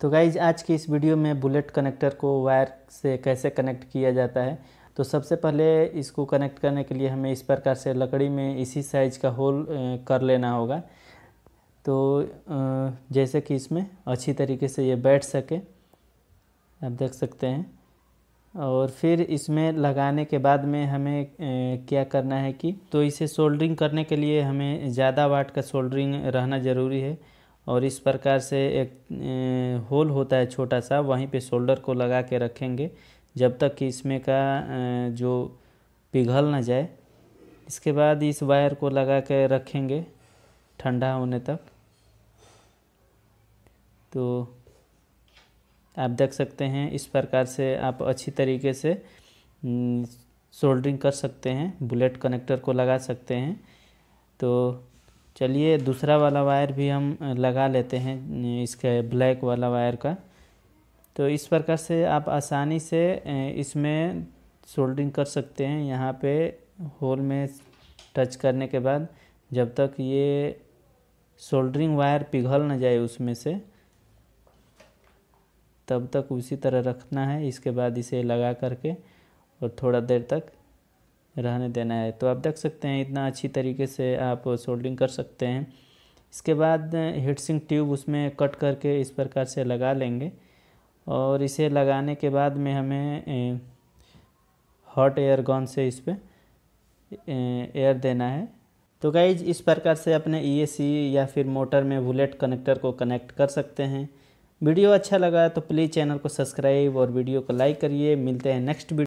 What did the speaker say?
तो गाइज आज की इस वीडियो में बुलेट कनेक्टर को वायर से कैसे कनेक्ट किया जाता है तो सबसे पहले इसको कनेक्ट करने के लिए हमें इस प्रकार से लकड़ी में इसी साइज का होल कर लेना होगा तो जैसे कि इसमें अच्छी तरीके से ये बैठ सके आप देख सकते हैं और फिर इसमें लगाने के बाद में हमें क्या करना है कि तो इसे सोल्डरिंग करने के लिए हमें ज़्यादा वाट का सोल्डरिंग रहना ज़रूरी है और इस प्रकार से एक होल होता है छोटा सा वहीं पे शोल्डर को लगा के रखेंगे जब तक कि इसमें का जो पिघल ना जाए इसके बाद इस वायर को लगा के रखेंगे ठंडा होने तक तो आप देख सकते हैं इस प्रकार से आप अच्छी तरीके से सोल्डरिंग कर सकते हैं बुलेट कनेक्टर को लगा सकते हैं तो चलिए दूसरा वाला वायर भी हम लगा लेते हैं इसके ब्लैक वाला वायर का तो इस प्रकार से आप आसानी से इसमें सोल्डिंग कर सकते हैं यहाँ पे होल में टच करने के बाद जब तक ये सोल्डरिंग वायर पिघल ना जाए उसमें से तब तक उसी तरह रखना है इसके बाद इसे लगा करके और थोड़ा देर तक रहने देना है तो आप देख सकते हैं इतना अच्छी तरीके से आप सोल्डिंग कर सकते हैं इसके बाद हीटसिंग ट्यूब उसमें कट करके इस प्रकार से लगा लेंगे और इसे लगाने के बाद में हमें हॉट एयर गन से इस पर एयर देना है तो गाइज इस प्रकार से अपने ई e या फिर मोटर में बुलेट कनेक्टर को कनेक्ट कर सकते हैं वीडियो अच्छा लगा तो प्लीज़ चैनल को सब्सक्राइब और वीडियो को लाइक करिए मिलते हैं नेक्स्ट वीडियो